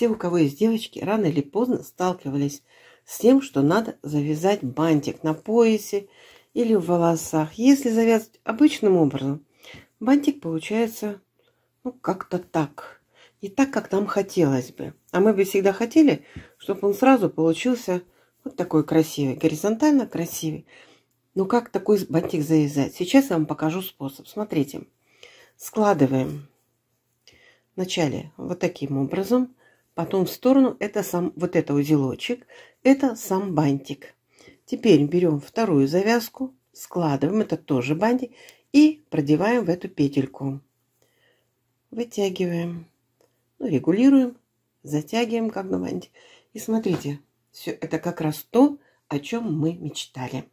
Все, у кого есть девочки, рано или поздно сталкивались с тем, что надо завязать бантик на поясе или в волосах. Если завязать обычным образом, бантик получается ну, как-то так. Не так, как нам хотелось бы. А мы бы всегда хотели, чтобы он сразу получился вот такой красивый, горизонтально красивый. Но как такой бантик завязать? Сейчас я вам покажу способ. Смотрите. Складываем вначале вот таким образом – потом в сторону. Это сам, вот это узелочек, это сам бантик. Теперь берем вторую завязку, складываем, это тоже бантик, и продеваем в эту петельку. Вытягиваем, ну, регулируем, затягиваем, как на банте. И смотрите, все это как раз то, о чем мы мечтали.